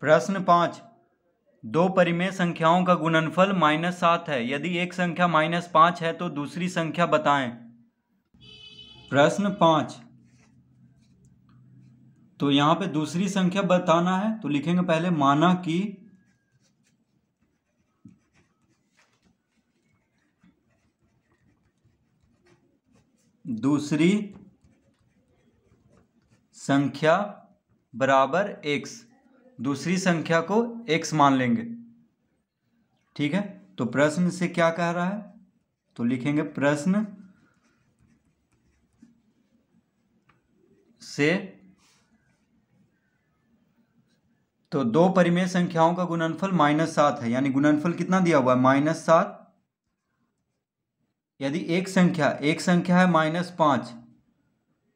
प्रश्न पाँच दो परिमेय संख्याओं का गुणनफल माइनस सात है यदि एक संख्या माइनस पाँच है तो दूसरी संख्या बताएं प्रश्न पाँच तो यहाँ पे दूसरी संख्या बताना है तो लिखेंगे पहले माना कि दूसरी संख्या बराबर एक्स दूसरी संख्या को एक्स मान लेंगे ठीक है तो प्रश्न से क्या कह रहा है तो लिखेंगे प्रश्न से तो दो परिमेय संख्याओं का गुणनफल माइनस सात है यानी गुणनफल कितना दिया हुआ है माइनस सात यदि एक संख्या एक संख्या है माइनस पांच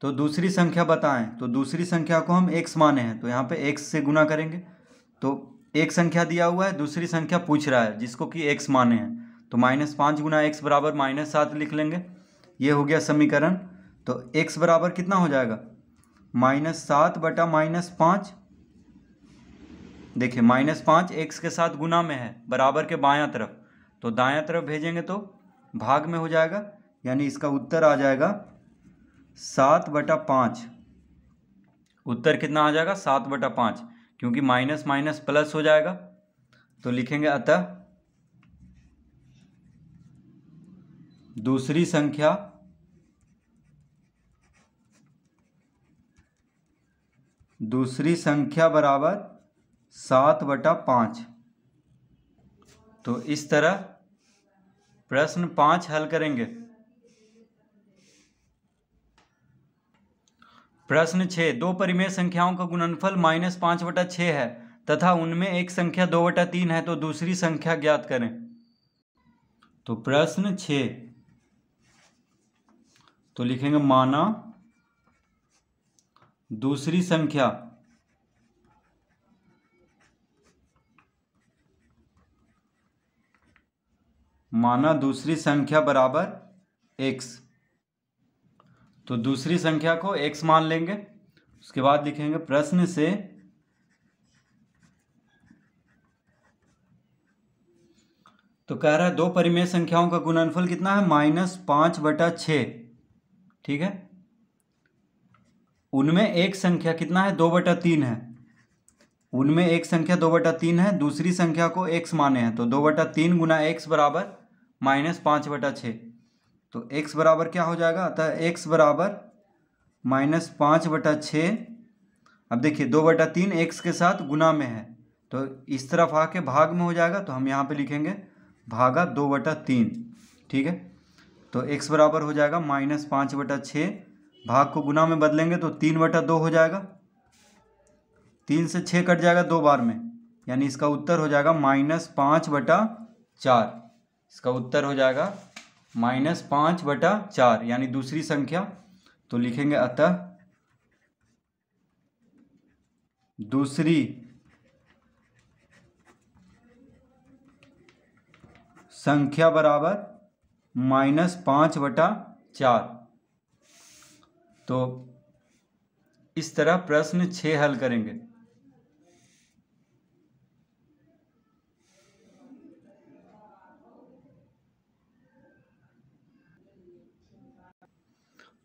तो दूसरी संख्या बताएं तो दूसरी संख्या को हम एक्स माने हैं तो यहाँ पे एक्स से गुना करेंगे तो एक संख्या दिया हुआ है दूसरी संख्या पूछ रहा है जिसको कि एक्स माने हैं तो माइनस पाँच गुना एक्स बराबर माइनस सात लिख लेंगे ये हो गया समीकरण तो एक्स बराबर कितना हो जाएगा माइनस सात बटा माइनस पाँच देखिए माइनस पाँच एक्स के साथ गुना में है बराबर के बायां तरफ तो दायां तरफ भेजेंगे तो भाग में हो जाएगा यानी इसका उत्तर आ जाएगा सात बटा पाँच उत्तर कितना आ जाएगा सात बटा पाँच क्योंकि माइनस माइनस प्लस हो जाएगा तो लिखेंगे अतः दूसरी संख्या दूसरी संख्या बराबर सात बटा पाँच तो इस तरह प्रश्न पाँच हल करेंगे प्रश्न छः दो परिमेय संख्याओं का गुणनफल माइनस पाँच बटा छः है तथा उनमें एक संख्या दो बटा तीन है तो दूसरी संख्या ज्ञात करें तो प्रश्न छ तो लिखेंगे माना दूसरी संख्या माना दूसरी संख्या बराबर एक्स तो दूसरी संख्या को एक्स मान लेंगे उसके बाद लिखेंगे प्रश्न से तो कह रहा है दो परिमेय संख्याओं का गुणनफल कितना है माइनस पांच बटा छ ठीक है उनमें एक संख्या कितना है दो बटा तीन है उनमें एक संख्या दो बटा तीन है दूसरी संख्या को एक्स माने हैं तो दो बटा तीन गुना एक्स बराबर माइनस पांच बटा छः तो x बराबर क्या हो जाएगा अतः x बराबर माइनस पाँच बटा छः अब देखिए दो बटा तीन एक्स के साथ गुना में है तो इस तरफ आके भाग में हो जाएगा तो हम यहाँ पे लिखेंगे भागा दो बटा तीन ठीक है तो x बराबर हो जाएगा माइनस पाँच बटा छः भाग को गुना में बदलेंगे तो तीन बटा दो हो जाएगा तीन से छः कट जाएगा दो बार में यानी इसका उत्तर हो जाएगा माइनस पाँच बटा चार इसका उत्तर हो जाएगा माइनस पाँच बटा चार यानी दूसरी संख्या तो लिखेंगे अतः दूसरी संख्या बराबर माइनस पाँच बटा चार तो इस तरह प्रश्न छः हल करेंगे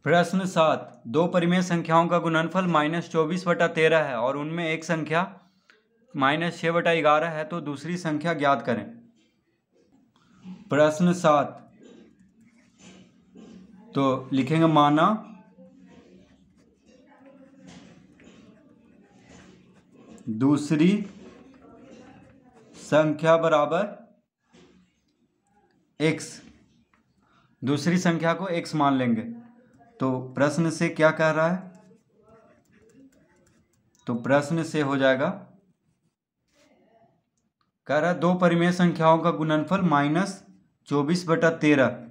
प्रश्न सात दो परिमेय संख्याओं का गुणनफल माइनस चौबीस बटा तेरह है और उनमें एक संख्या माइनस छः बटा ग्यारह है तो दूसरी संख्या ज्ञात करें प्रश्न सात तो लिखेंगे माना दूसरी संख्या बराबर एक्स दूसरी संख्या को एक्स मान लेंगे तो प्रश्न से क्या कह रहा है तो प्रश्न से हो जाएगा कह रहा है दो परिमेय संख्याओं का गुणनफल माइनस चौबीस बटा तेरह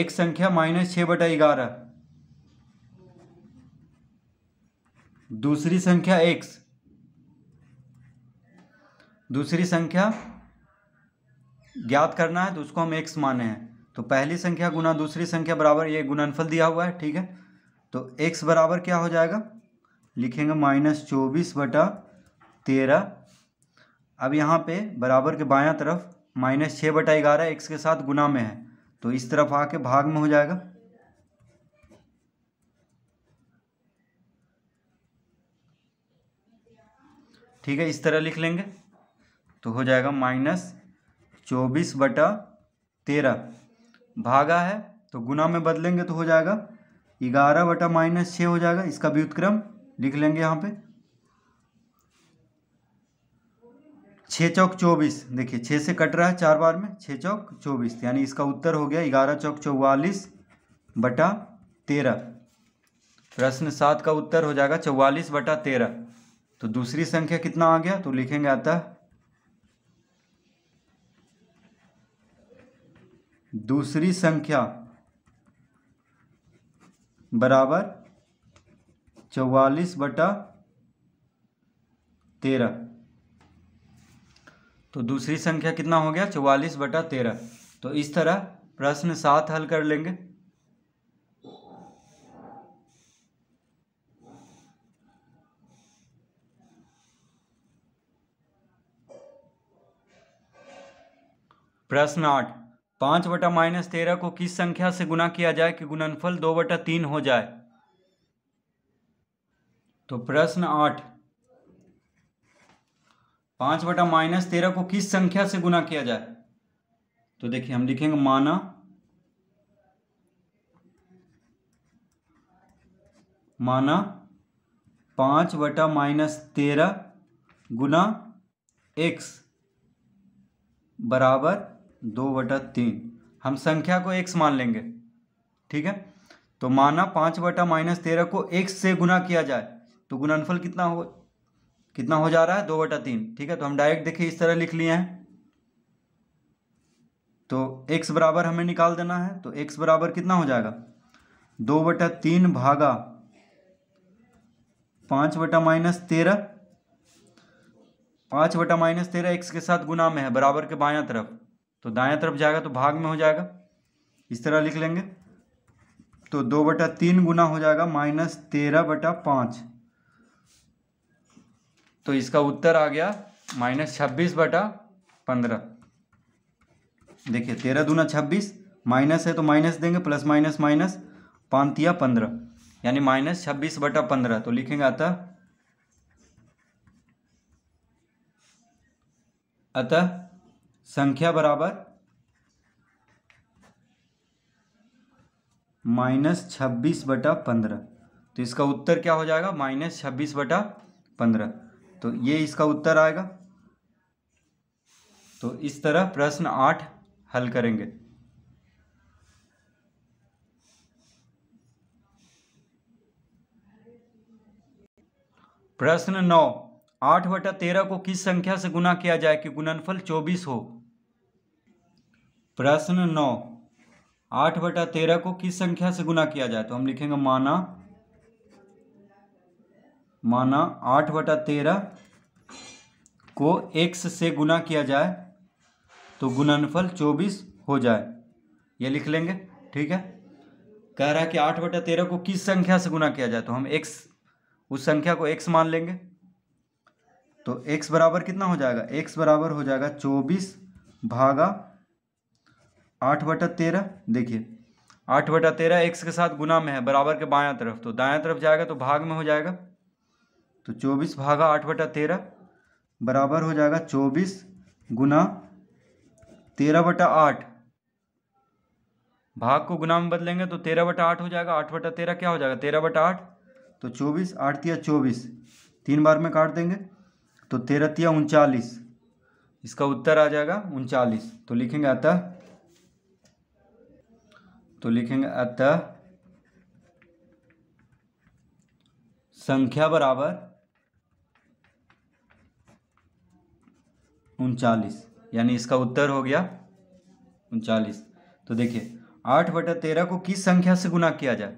एक संख्या माइनस छ बटा ग्यारह दूसरी संख्या एक्स दूसरी संख्या ज्ञात करना है तो उसको हम एक्स माने हैं तो पहली संख्या गुना दूसरी संख्या बराबर ये गुणनफल दिया हुआ है ठीक है तो एक्स बराबर क्या हो जाएगा लिखेंगे माइनस चौबीस बटा तेरह अब यहाँ पे बराबर के बायां तरफ माइनस छः बटा ग्यारह एक्स के साथ गुना में है तो इस तरफ आके भाग में हो जाएगा ठीक है इस तरह लिख लेंगे तो हो जाएगा माइनस चौबीस बटा तेरह भागा है तो गुना में बदलेंगे तो हो जाएगा ग्यारह बटा माइनस छः हो जाएगा इसका व्युतक्रम लिख लेंगे यहाँ पे छः चौक चौबीस देखिए छः से कट रहा है चार बार में छः चौक चौबीस यानी इसका उत्तर हो गया ग्यारह चौक चौवालीस बटा तेरह प्रश्न सात का उत्तर हो जाएगा चौवालीस बटा तेरह तो दूसरी संख्या कितना आ गया तो लिखेंगे आता है दूसरी संख्या बराबर चौवालीस बटा तेरह तो दूसरी संख्या कितना हो गया चौवालीस बटा तेरह तो इस तरह प्रश्न सात हल कर लेंगे प्रश्न आठ पाँच बटा माइनस तेरह को किस संख्या से गुना किया जाए कि गुणनफल दो बटा तीन हो जाए तो प्रश्न आठ पाँच बटा माइनस तेरह को किस संख्या से गुना किया जाए तो देखिए हम लिखेंगे माना माना पाँच बटा माइनस तेरह गुना एक्स बराबर दो बटा तीन हम संख्या को एक्स मान लेंगे ठीक है तो माना पाँच बटा माइनस तेरह को एक्स से गुना किया जाए तो गुणनफल कितना हो कितना हो जा रहा है दो बटा तीन ठीक है तो हम डायरेक्ट देखिए इस तरह लिख लिए हैं तो एक्स बराबर हमें निकाल देना है तो एक्स बराबर कितना हो जाएगा दो बटा तीन भागा पाँच बटा माइनस तेरह पाँच बटा माइनस तेरह एक्स के साथ गुना में है बराबर के बायां तरफ तो दाया तरफ जाएगा तो भाग में हो जाएगा इस तरह लिख लेंगे तो दो बटा तीन गुना हो जाएगा माइनस तेरह बटा पाँच तो इसका उत्तर आ गया माइनस छब्बीस बटा पंद्रह देखिए तेरह दूना छब्बीस माइनस है तो माइनस देंगे प्लस माइनस माइनस पांतिया पंद्रह यानी माइनस छब्बीस बटा पंद्रह तो लिखेंगे अतः अतः संख्या बराबर माइनस छब्बीस बटा पंद्रह तो इसका उत्तर क्या हो जाएगा माइनस छब्बीस बटा पंद्रह तो ये इसका उत्तर आएगा तो इस तरह प्रश्न आठ हल करेंगे प्रश्न नौ आठ बटा तेरह को किस संख्या से गुना किया जाए कि गुणनफल चौबीस हो प्रश्न नौ आठ बटा तेरह को किस संख्या से गुना किया जाए तो हम लिखेंगे माना माना आठ बटा तेरह को एक्स से गुना किया जाए तो गुणनफल चौबीस हो जाए ये लिख लेंगे ठीक है कह रहा है कि आठ बटा तेरह को किस संख्या से गुना किया जाए तो हम एक्स उस संख्या को एक्स मान लेंगे तो x बराबर कितना हो जाएगा x बराबर हो जाएगा चौबीस भागा आठ बटा तेरह देखिए आठ बटा तेरह एक्स के साथ गुना में है बराबर के बायां तरफ तो दायां तरफ जाएगा तो भाग में हो जाएगा तो चौबीस भागा आठ बटा तेरह बराबर हो जाएगा चौबीस गुना तेरह बटा आठ भाग को गुना में बदलेंगे तो तेरह बटा आठ हो जाएगा आठ बटा तेरह क्या हो जाएगा तेरह बटा आठ तो चौबीस आठ या चौबीस तीन बार में काट देंगे तो तेरतिया उनचालीस इसका उत्तर आ जाएगा उनचालीस तो लिखेंगे अतः तो लिखेंगे अतः संख्या बराबर उनचालीस यानी इसका उत्तर हो गया उनचालीस तो देखिए आठ बटा तेरह को किस संख्या से गुना किया जाए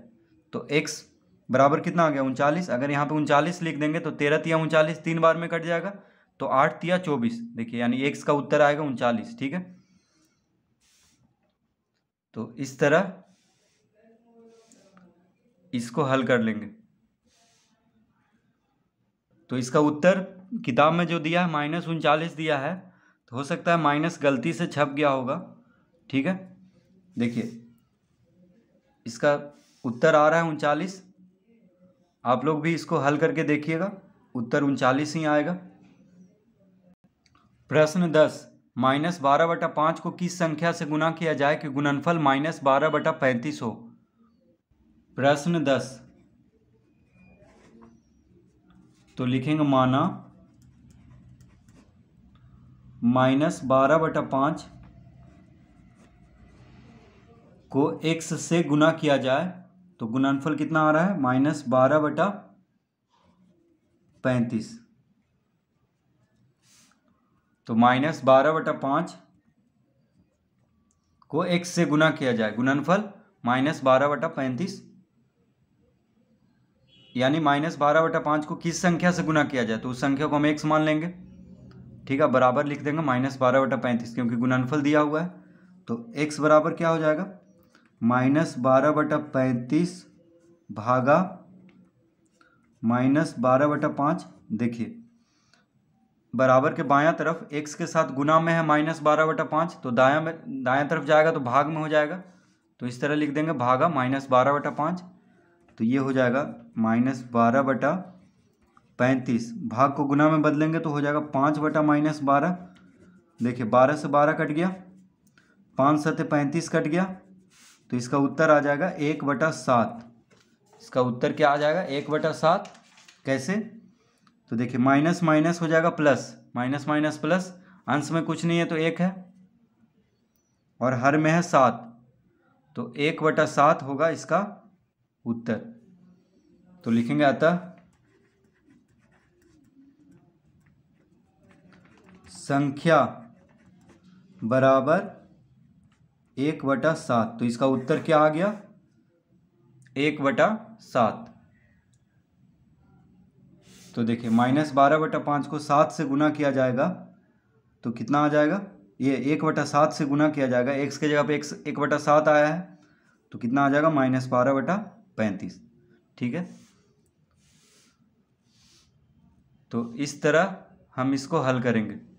तो एक्स बराबर कितना आ गया उनचालीस अगर यहाँ पे उनचालीस लिख देंगे तो तेरह तिया उनचालीस तीन बार में कट जाएगा तो आठ तिया चौबीस देखिए यानी एक्स का उत्तर आएगा उनचालीस ठीक है तो इस तरह इसको हल कर लेंगे तो इसका उत्तर किताब में जो दिया है माइनस उनचालीस दिया है तो हो सकता है माइनस गलती से छप गया होगा ठीक है देखिए इसका उत्तर आ रहा है उनचालीस आप लोग भी इसको हल करके देखिएगा उत्तर उनचालीस ही आएगा प्रश्न दस माइनस बारह बटा पाँच को किस संख्या से गुना किया जाए कि गुणनफल माइनस बारह बटा पैंतीस हो प्रश्न दस तो लिखेंगे माना माइनस बारह बटा पाँच को एक्स से गुना किया जाए तो गुणनफल कितना आ रहा है माइनस बारह बटा पैंतीस तो माइनस बारह बटा पांच को एक्स से गुना किया जाए गुणनफल माइनस बारह बटा पैंतीस यानी माइनस बारह बटा पांच को किस संख्या से गुना किया जाए तो उस संख्या को हम एक्स मान लेंगे ठीक है बराबर लिख देंगे माइनस बारह बटा पैंतीस क्योंकि गुणनफल दिया हुआ है तो एक्स बराबर क्या हो जाएगा माइनस बारह बटा पैंतीस भागा माइनस बारह बटा पाँच देखिए बराबर के बायां तरफ एक्स के साथ गुना में है माइनस बारह बटा पाँच तो दायां में दायां तरफ जाएगा तो भाग में हो जाएगा तो इस तरह लिख देंगे भागा माइनस बारह बटा पाँच तो ये हो जाएगा माइनस बारह बटा पैंतीस भाग को गुना में बदलेंगे तो हो जाएगा पाँच बटा माइनस बारह देखिए बारह से बारह कट गया पाँच सत्य पैंतीस कट गया तो इसका उत्तर आ जाएगा एक बटा सात इसका उत्तर क्या आ जाएगा एक बटा सात कैसे तो देखिए माइनस माइनस हो जाएगा प्लस माइनस माइनस प्लस अंश में कुछ नहीं है तो एक है और हर में है सात तो एक बटा सात होगा इसका उत्तर तो लिखेंगे अतः संख्या बराबर एक बटा सात तो इसका उत्तर क्या आ गया एक बटा सात तो देखिए माइनस बारह बटा पाँच को सात से गुना किया जाएगा तो कितना आ जाएगा ये एक बटा सात से गुना किया जाएगा एक्स के जगह पे एक्स एक बटा सात आया है तो कितना आ जाएगा माइनस बारह बटा पैंतीस ठीक है तो इस तरह हम इसको हल करेंगे